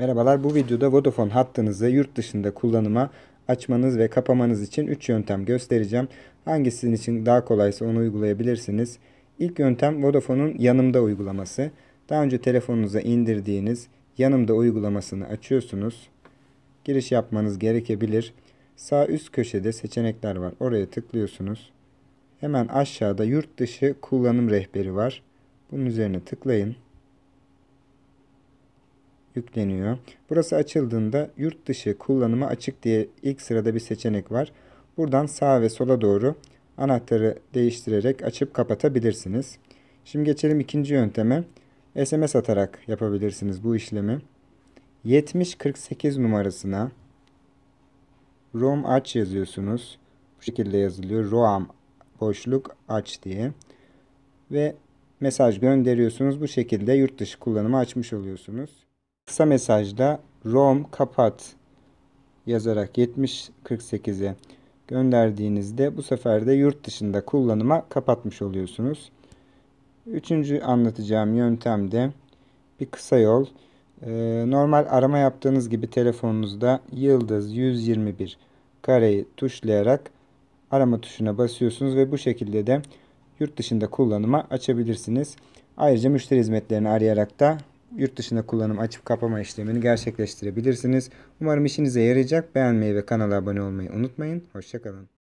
Merhabalar bu videoda Vodafone hattınızı yurt dışında kullanıma açmanız ve kapamanız için 3 yöntem göstereceğim. Hangisi sizin için daha kolaysa onu uygulayabilirsiniz. İlk yöntem Vodafone'un yanımda uygulaması. Daha önce telefonunuza indirdiğiniz yanımda uygulamasını açıyorsunuz. Giriş yapmanız gerekebilir. Sağ üst köşede seçenekler var. Oraya tıklıyorsunuz. Hemen aşağıda yurt dışı kullanım rehberi var. Bunun üzerine tıklayın yükleniyor. Burası açıldığında yurt dışı kullanıma açık diye ilk sırada bir seçenek var. Buradan sağa ve sola doğru anahtarı değiştirerek açıp kapatabilirsiniz. Şimdi geçelim ikinci yönteme. SMS atarak yapabilirsiniz bu işlemi. 7048 numarasına ROM aç yazıyorsunuz. Bu şekilde yazılıyor. ROM boşluk aç diye. Ve mesaj gönderiyorsunuz. Bu şekilde yurt dışı kullanıma açmış oluyorsunuz. Kısa mesajda rom kapat yazarak 7048'e gönderdiğinizde bu sefer de yurt dışında kullanıma kapatmış oluyorsunuz. Üçüncü anlatacağım yöntem de bir kısa yol. Ee, normal arama yaptığınız gibi telefonunuzda yıldız 121 kareyi tuşlayarak arama tuşuna basıyorsunuz ve bu şekilde de yurt dışında kullanıma açabilirsiniz. Ayrıca müşteri hizmetlerini arayarak da yurt dışında kullanım açıp kapama işlemini gerçekleştirebilirsiniz. Umarım işinize yarayacak. Beğenmeyi ve kanala abone olmayı unutmayın. Hoşçakalın.